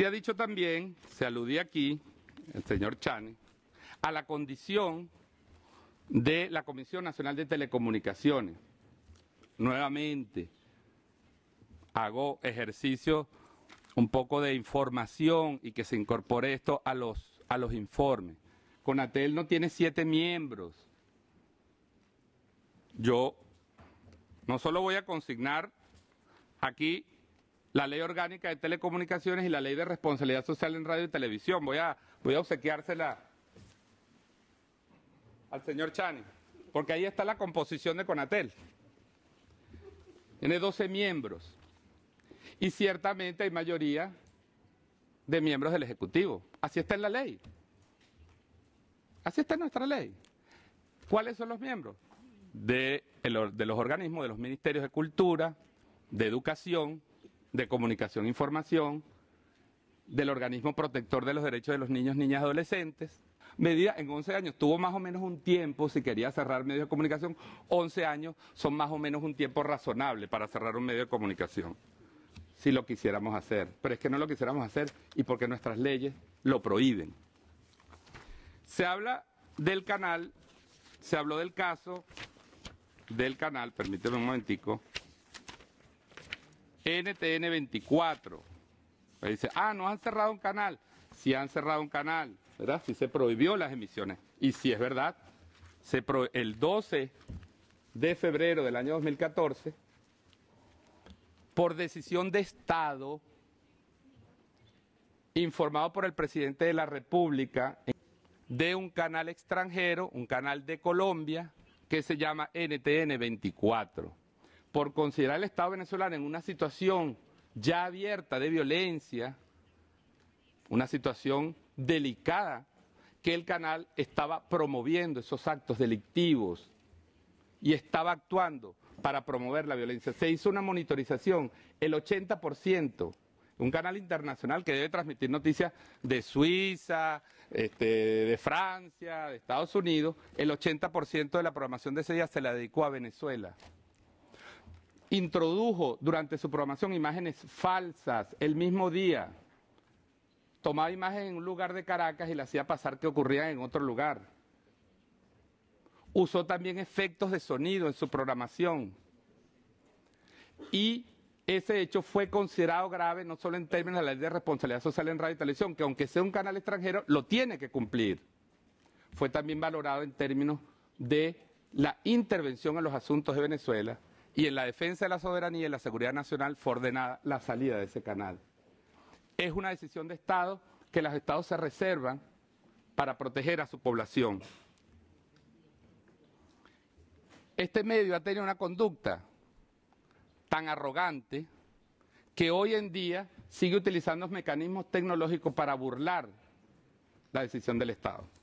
Se ha dicho también, se aludía aquí, el señor Chane, a la condición de la Comisión Nacional de Telecomunicaciones. Nuevamente, hago ejercicio un poco de información y que se incorpore esto a los, a los informes. Conatel no tiene siete miembros. Yo no solo voy a consignar aquí la Ley Orgánica de Telecomunicaciones y la Ley de Responsabilidad Social en Radio y Televisión. Voy a, voy a obsequiársela al señor Chani, porque ahí está la composición de Conatel. Tiene 12 miembros y ciertamente hay mayoría de miembros del Ejecutivo. Así está en la ley. Así está en nuestra ley. ¿Cuáles son los miembros? de los organismos, de los ministerios de cultura, de educación, de Comunicación e Información, del Organismo Protector de los Derechos de los Niños, Niñas y Adolescentes. Medida en 11 años, tuvo más o menos un tiempo, si quería cerrar medios de comunicación, 11 años son más o menos un tiempo razonable para cerrar un medio de comunicación, si lo quisiéramos hacer. Pero es que no lo quisiéramos hacer y porque nuestras leyes lo prohíben. Se habla del canal, se habló del caso del canal, permíteme un momentico, NTN 24. dice, ah, no han cerrado un canal. si han cerrado un canal, ¿verdad? si se prohibió las emisiones. Y si es verdad, se el 12 de febrero del año 2014, por decisión de Estado, informado por el presidente de la República, de un canal extranjero, un canal de Colombia, que se llama NTN 24 por considerar el Estado venezolano en una situación ya abierta de violencia, una situación delicada, que el canal estaba promoviendo esos actos delictivos y estaba actuando para promover la violencia. Se hizo una monitorización, el 80%, un canal internacional que debe transmitir noticias de Suiza, este, de Francia, de Estados Unidos, el 80% de la programación de ese día se la dedicó a Venezuela introdujo durante su programación imágenes falsas el mismo día. Tomaba imágenes en un lugar de Caracas y le hacía pasar que ocurría en otro lugar. Usó también efectos de sonido en su programación. Y ese hecho fue considerado grave no solo en términos de la ley de responsabilidad social en radio y televisión, que aunque sea un canal extranjero, lo tiene que cumplir. Fue también valorado en términos de la intervención en los asuntos de Venezuela y en la defensa de la soberanía y la seguridad nacional fue ordenada la salida de ese canal. Es una decisión de Estado que los Estados se reservan para proteger a su población. Este medio ha tenido una conducta tan arrogante que hoy en día sigue utilizando mecanismos tecnológicos para burlar la decisión del Estado.